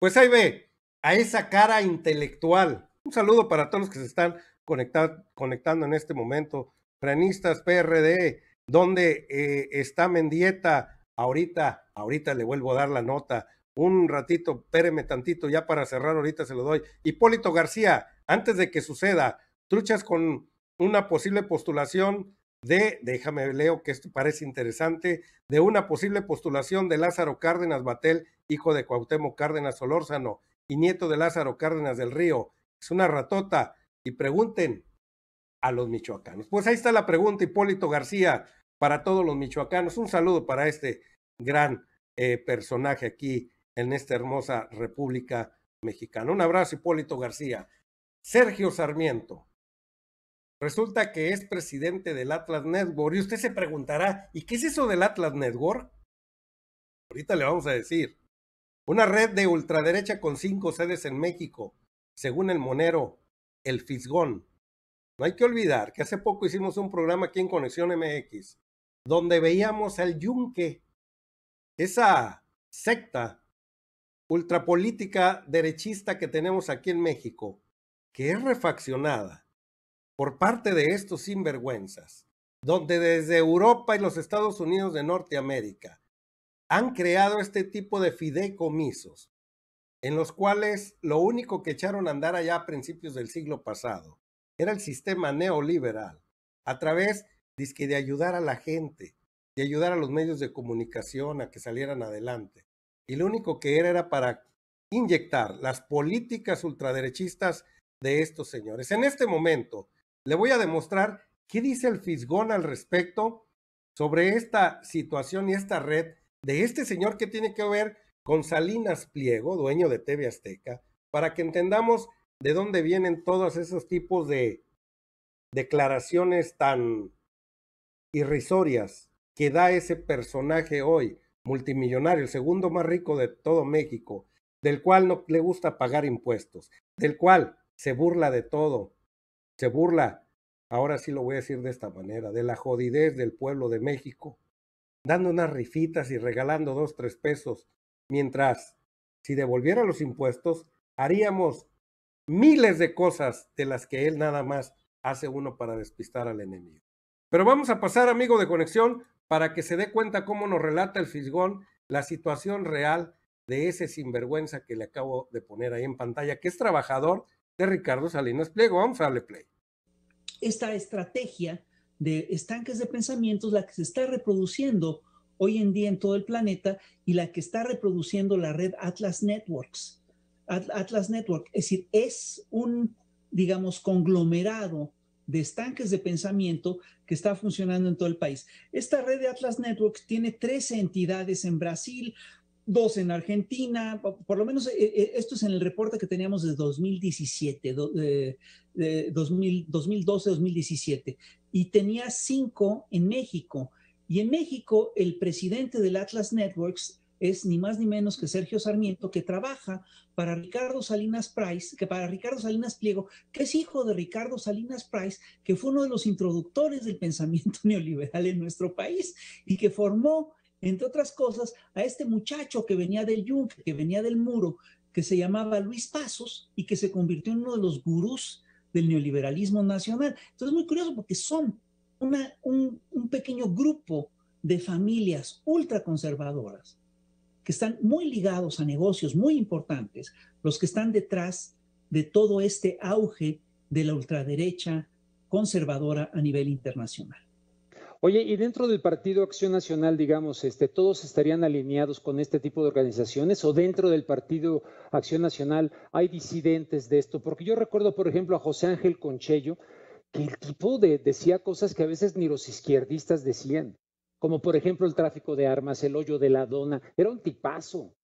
Pues ahí ve, a esa cara intelectual. Un saludo para todos los que se están conectando en este momento. Frenistas PRD, donde eh, está Mendieta. Ahorita, ahorita le vuelvo a dar la nota. Un ratito, espéreme tantito, ya para cerrar, ahorita se lo doy. Hipólito García, antes de que suceda, truchas con una posible postulación de, déjame leo que esto parece interesante, de una posible postulación de Lázaro Cárdenas Batel, hijo de Cuauhtémoc Cárdenas Solórzano y nieto de Lázaro Cárdenas del Río. Es una ratota. Y pregunten a los michoacanos. Pues ahí está la pregunta, Hipólito García, para todos los michoacanos. Un saludo para este gran eh, personaje aquí en esta hermosa República Mexicana. Un abrazo, Hipólito García. Sergio Sarmiento. Resulta que es presidente del Atlas Network y usted se preguntará, ¿y qué es eso del Atlas Network? Ahorita le vamos a decir. Una red de ultraderecha con cinco sedes en México, según el Monero, el Fisgón. No hay que olvidar que hace poco hicimos un programa aquí en Conexión MX, donde veíamos al Yunque, esa secta ultrapolítica derechista que tenemos aquí en México, que es refaccionada por parte de estos sinvergüenzas, donde desde Europa y los Estados Unidos de Norteamérica han creado este tipo de fideicomisos, en los cuales lo único que echaron a andar allá a principios del siglo pasado era el sistema neoliberal, a través de ayudar a la gente, de ayudar a los medios de comunicación a que salieran adelante. Y lo único que era era para inyectar las políticas ultraderechistas de estos señores. En este momento, le voy a demostrar qué dice el Fisgón al respecto sobre esta situación y esta red de este señor que tiene que ver con Salinas Pliego, dueño de TV Azteca, para que entendamos de dónde vienen todos esos tipos de declaraciones tan irrisorias que da ese personaje hoy, multimillonario, el segundo más rico de todo México, del cual no le gusta pagar impuestos, del cual se burla de todo, se burla, ahora sí lo voy a decir de esta manera, de la jodidez del pueblo de México, dando unas rifitas y regalando dos, tres pesos, mientras si devolviera los impuestos, haríamos miles de cosas de las que él nada más hace uno para despistar al enemigo. Pero vamos a pasar, amigo de conexión, para que se dé cuenta cómo nos relata el fisgón la situación real de ese sinvergüenza que le acabo de poner ahí en pantalla, que es trabajador, de Ricardo Salinas Pliego. Vamos a darle play. Esta estrategia de estanques de pensamientos, la que se está reproduciendo hoy en día en todo el planeta y la que está reproduciendo la red Atlas Networks. Atlas Network, es decir, es un, digamos, conglomerado de estanques de pensamiento que está funcionando en todo el país. Esta red de Atlas Networks tiene 13 entidades en Brasil, dos en Argentina, por lo menos eh, eh, esto es en el reporte que teníamos de 2017, 2012, 2017, y tenía cinco en México. Y en México, el presidente del Atlas Networks es ni más ni menos que Sergio Sarmiento, que trabaja para Ricardo Salinas Price, que para Ricardo Salinas Pliego, que es hijo de Ricardo Salinas Price, que fue uno de los introductores del pensamiento neoliberal en nuestro país y que formó entre otras cosas, a este muchacho que venía del yunque, que venía del muro, que se llamaba Luis Pasos y que se convirtió en uno de los gurús del neoliberalismo nacional. Entonces, muy curioso porque son un pequeño grupo de familias ultraconservadoras que están muy ligados a negocios muy importantes, los que están detrás de todo este auge de la ultraderecha conservadora a nivel internacional. Oye, y dentro del Partido Acción Nacional, digamos, este, ¿todos estarían alineados con este tipo de organizaciones? ¿O dentro del Partido Acción Nacional hay disidentes de esto? Porque yo recuerdo, por ejemplo, a José Ángel Conchello, que el tipo de, decía cosas que a veces ni los izquierdistas decían, como por ejemplo el tráfico de armas, el hoyo de la dona, era un tipazo.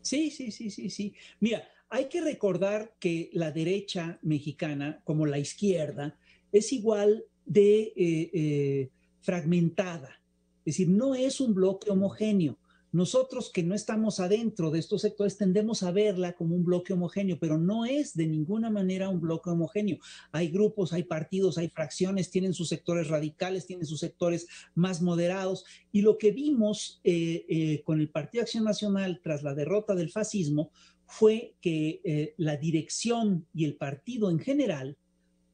Sí, sí, sí, sí, sí. Mira, hay que recordar que la derecha mexicana, como la izquierda, es igual de eh, eh, fragmentada. Es decir, no es un bloque homogéneo. Nosotros que no estamos adentro de estos sectores tendemos a verla como un bloque homogéneo, pero no es de ninguna manera un bloque homogéneo. Hay grupos, hay partidos, hay fracciones, tienen sus sectores radicales, tienen sus sectores más moderados. Y lo que vimos eh, con el Partido Acción Nacional tras la derrota del fascismo fue que la dirección y el partido en general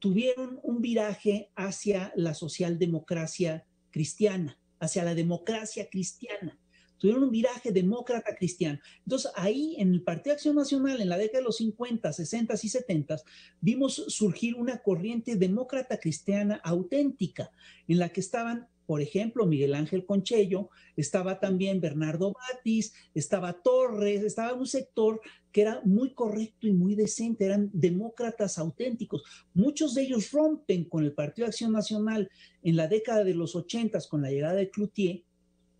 tuvieron un viraje hacia la socialdemocracia cristiana, hacia la democracia cristiana. Tuvieron un viraje demócrata cristiano. Entonces, ahí en el Partido Acción Nacional, en la década de los 50, 60 y 70, vimos surgir una corriente demócrata cristiana auténtica, en la que estaban por ejemplo, Miguel Ángel Conchello, estaba también Bernardo Batis, estaba Torres, estaba un sector que era muy correcto y muy decente, eran demócratas auténticos. Muchos de ellos rompen con el Partido de Acción Nacional en la década de los ochentas con la llegada de Cloutier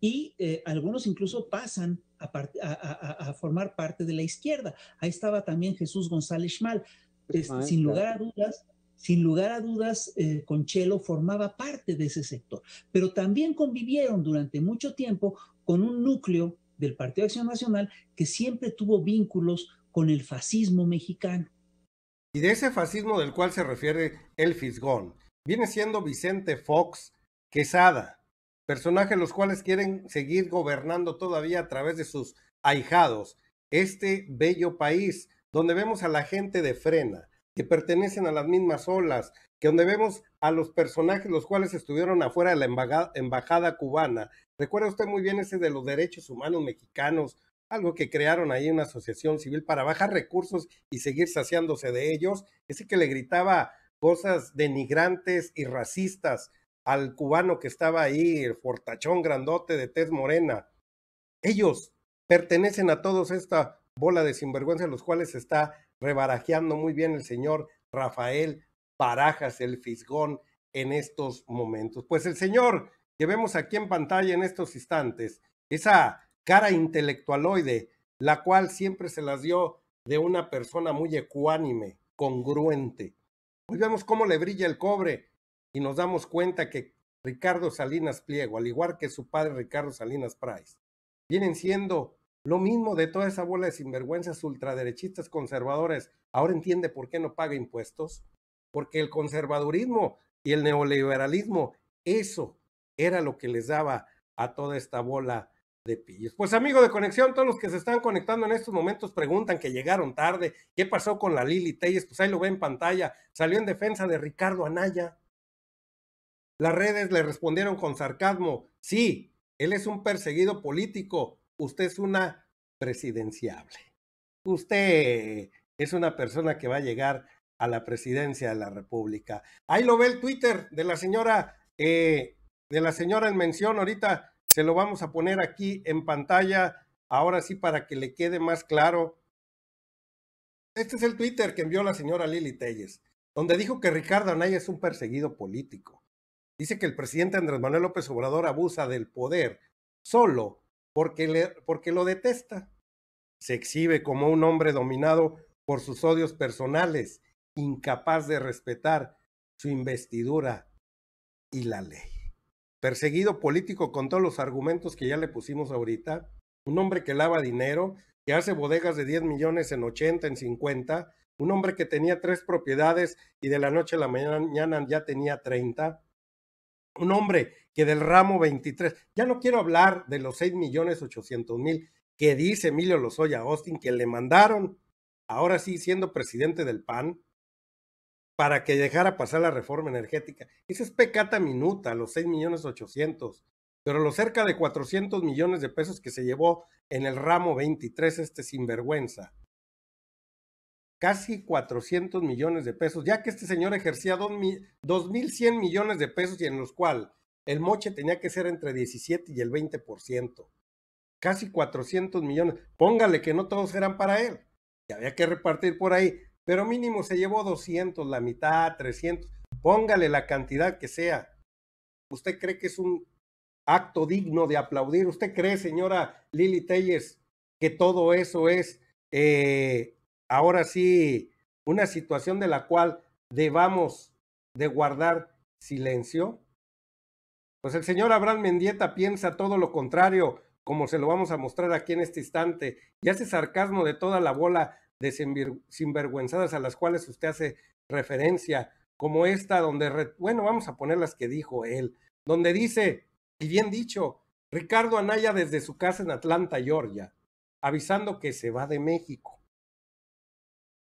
y eh, algunos incluso pasan a, formar parte de la izquierda. Ahí estaba también Jesús González Schmal. Este, sin lugar a dudas, sin lugar a dudas, eh, Conchelo formaba parte de ese sector, pero también convivieron durante mucho tiempo con un núcleo del Partido Acción Nacional que siempre tuvo vínculos con el fascismo mexicano. Y de ese fascismo del cual se refiere el Fisgón, viene siendo Vicente Fox Quesada, personajes los cuales quieren seguir gobernando todavía a través de sus ahijados este bello país, donde vemos a la gente de frena, que pertenecen a las mismas olas, que donde vemos a los personajes los cuales estuvieron afuera de la embajada, cubana. Recuerda usted muy bien ese de los derechos humanos mexicanos, algo que crearon ahí una asociación civil para bajar recursos y seguir saciándose de ellos, ese que le gritaba cosas denigrantes y racistas al cubano que estaba ahí, el fortachón grandote de Tez Morena. Ellos pertenecen a todos esta bola de sinvergüenza, los cuales está rebarajeando muy bien el señor Rafael Parajas, el fisgón, en estos momentos. Pues el señor que vemos aquí en pantalla en estos instantes, esa cara intelectualoide, la cual siempre se las dio de una persona muy ecuánime, congruente. Hoy vemos cómo le brilla el cobre y nos damos cuenta que Ricardo Salinas Pliego, al igual que su padre Ricardo Salinas Price, vienen siendo lo mismo de toda esa bola de sinvergüenzas ultraderechistas conservadores. Ahora entiende por qué no paga impuestos. Porque el conservadurismo y el neoliberalismo, eso era lo que les daba a toda esta bola de pillos. Pues amigo de conexión, todos los que se están conectando en estos momentos preguntan que llegaron tarde, qué pasó con la Lili Telles, pues ahí lo ve en pantalla, salió en defensa de Ricardo Anaya. Las redes le respondieron con sarcasmo, sí, él es un perseguido político, usted es una presidenciable. Usted es una persona que va a llegar a la presidencia de la República. Ahí lo ve el Twitter de la señora, eh, de la señora en mención. Ahorita se lo vamos a poner aquí en pantalla, ahora sí para que le quede más claro. Este es el Twitter que envió la señora Lili Telles, donde dijo que Ricardo Anaya es un perseguido político. Dice que el presidente Andrés Manuel López Obrador abusa del poder solo porque, lo detesta. Se exhibe como un hombre dominado por sus odios personales, incapaz de respetar su investidura y la ley. Perseguido político con todos los argumentos que ya le pusimos ahorita, un hombre que lava dinero, que hace bodegas de 10 millones en 80, en 50, un hombre que tenía tres propiedades y de la noche a la mañana ya tenía 30, un hombre que del ramo 23, ya no quiero hablar de los 6 millones 800 mil que dice Emilio Lozoya Austin que le mandaron, ahora sí siendo presidente del PAN, para que dejara pasar la reforma energética. Esa es pecata minuta, los 6 millones 800, pero los cerca de 400 millones de pesos que se llevó en el ramo 23 este sinvergüenza casi 400 millones de pesos, ya que este señor ejercía 2.100 millones de pesos y en los cuales el moche tenía que ser entre 17 y el 20%. Casi 400 millones. Póngale que no todos eran para él, y había que repartir por ahí, pero mínimo se llevó 200, la mitad, 300. Póngale la cantidad que sea. ¿Usted cree que es un acto digno de aplaudir? ¿Usted cree, señora Lili Telles, que todo eso es eh, ahora sí, una situación de la cual debamos de guardar silencio? Pues el señor Abraham Mendieta piensa todo lo contrario, como se lo vamos a mostrar aquí en este instante, y hace sarcasmo de toda la bola de sinvergüenzadas a las cuales usted hace referencia, como esta donde, bueno, vamos a poner las que dijo él, donde dice, y bien dicho, Ricardo Anaya desde su casa en Atlanta, Georgia, avisando que se va de México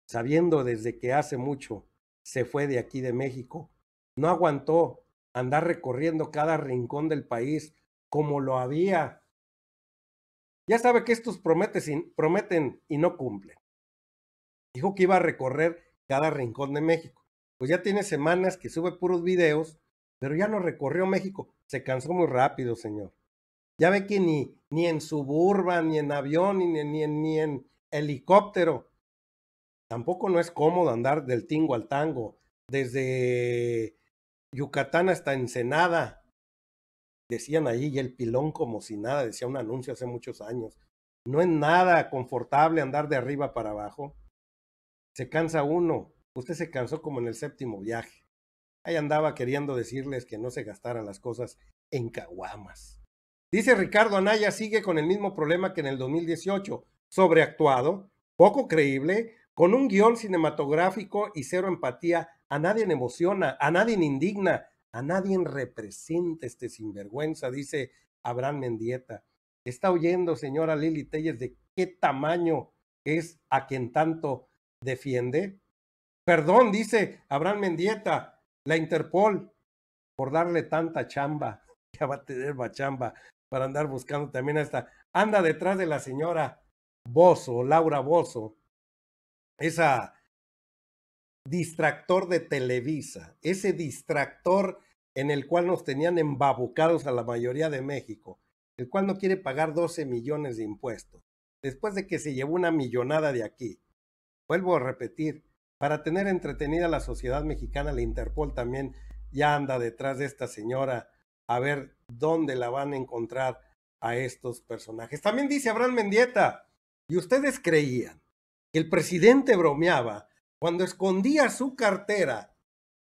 sabiendo desde que hace mucho se fue de aquí de México, no aguantó andar recorriendo cada rincón del país como lo había. Ya sabe que estos prometen y no cumplen. Dijo que iba a recorrer cada rincón de México. Pues ya tiene semanas que sube puros videos, pero ya no recorrió México. Se cansó muy rápido, señor. Ya ve que ni, ni en suburba, ni en avión, ni, ni, ni en helicóptero tampoco no es cómodo andar del tingo al tango, desde Yucatán hasta Ensenada. Decían allí, y el pilón como si nada, decía un anuncio hace muchos años. No es nada confortable andar de arriba para abajo. Se cansa uno. Usted se cansó como en el séptimo viaje. Ahí andaba queriendo decirles que no se gastaran las cosas en caguamas. Dice Ricardo Anaya, sigue con el mismo problema que en el 2018, sobreactuado, poco creíble, con un guión cinematográfico y cero empatía, a nadie le emociona, a nadie le indigna, a nadie representa este sinvergüenza, dice Abraham Mendieta. Está oyendo, señora Lili Telles, de qué tamaño es a quien tanto defiende. Perdón, dice Abraham Mendieta, la Interpol, por darle tanta chamba. Ya va a tener chamba para andar buscando también a esta. Anda detrás de la señora Bozo, Laura Bozo esa distractor de Televisa, ese distractor en el cual nos tenían embabucados a la mayoría de México, el cual no quiere pagar 12 millones de impuestos, después de que se llevó una millonada de aquí. Vuelvo a repetir, para tener entretenida a la sociedad mexicana, la Interpol también ya anda detrás de esta señora a ver dónde la van a encontrar a estos personajes. También dice Abraham Mendieta, y ustedes creían el presidente bromeaba cuando escondía su cartera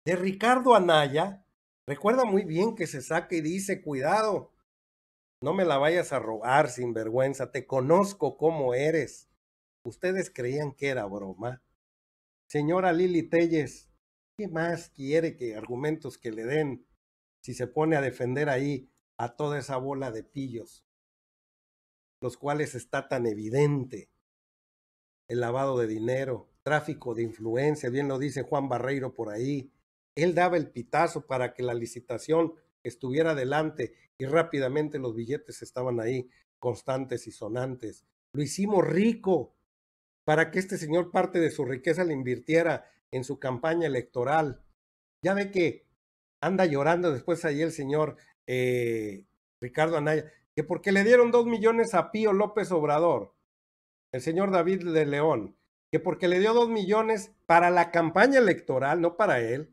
de Ricardo Anaya. Recuerda muy bien que se saca y dice, cuidado, no me la vayas a robar sin vergüenza, te conozco cómo eres. Ustedes creían que era broma. Señora Lili Telles, ¿qué más quiere que argumentos que le den si se pone a defender ahí a toda esa bola de pillos, los cuales está tan evidente el lavado de dinero, tráfico de influencia, bien lo dice Juan Barreiro por ahí. Él daba el pitazo para que la licitación estuviera adelante y rápidamente los billetes estaban ahí, constantes y sonantes. Lo hicimos rico para que este señor parte de su riqueza le invirtiera en su campaña electoral. Ya ve que anda llorando después ahí el señor eh, Ricardo Anaya, que porque le dieron dos millones a Pío López Obrador el señor David de León, que porque le dio dos millones para la campaña electoral, no para él,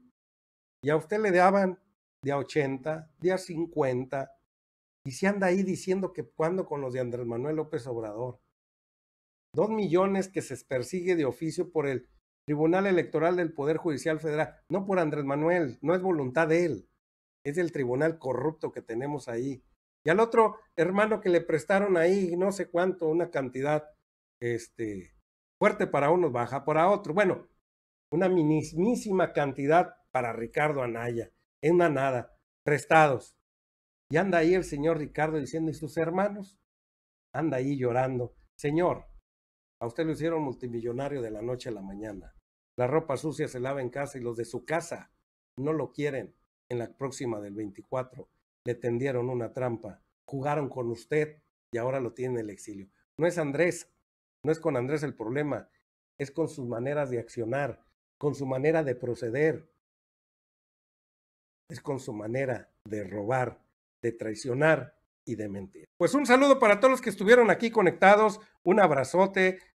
y a usted le daban de 80, de 50, y se anda ahí diciendo que cuando con los de Andrés Manuel López Obrador. Dos millones que se persigue de oficio por el Tribunal Electoral del Poder Judicial Federal, no por Andrés Manuel, no es voluntad de él, es el tribunal corrupto que tenemos ahí. Y al otro hermano que le prestaron ahí no sé cuánto, una cantidad este, fuerte para unos, baja para otro. Bueno, una minimísima cantidad para Ricardo Anaya, en una nada, prestados. Y anda ahí el señor Ricardo diciendo, ¿y sus hermanos? Anda ahí llorando. Señor, a usted lo hicieron multimillonario de la noche a la mañana. La ropa sucia se lava en casa y los de su casa no lo quieren. En la próxima del 24 le tendieron una trampa, jugaron con usted y ahora lo tienen en el exilio. No es Andrés, no es con Andrés el problema, es con sus maneras de accionar, con su manera de proceder, es con su manera de robar, de traicionar y de mentir. Pues un saludo para todos los que estuvieron aquí conectados, un abrazote,